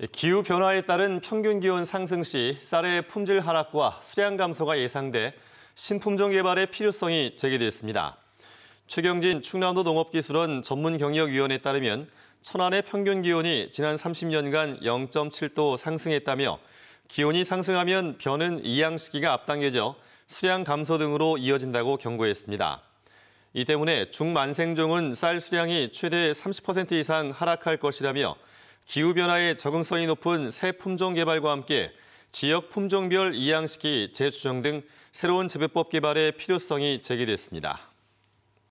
예, 기후 변화에 따른 평균 기온 상승 시 쌀의 품질 하락과 수량 감소가 예상돼 신품종 개발의 필요성이 제기됐습니다. 최경진 충남도 농업기술원 전문경영위원회에 따르면 천안의 평균 기온이 지난 30년간 0.7도 상승했다며 기온이 상승하면 벼는 이양 시기가 앞당겨져 수량 감소 등으로 이어진다고 경고했습니다. 이 때문에 중만생종은 쌀 수량이 최대 30% 이상 하락할 것이라며 기후변화에 적응성이 높은 새 품종 개발과 함께 지역 품종별 이양식이 재조정 등 새로운 재배법 개발의 필요성이 제기됐습니다.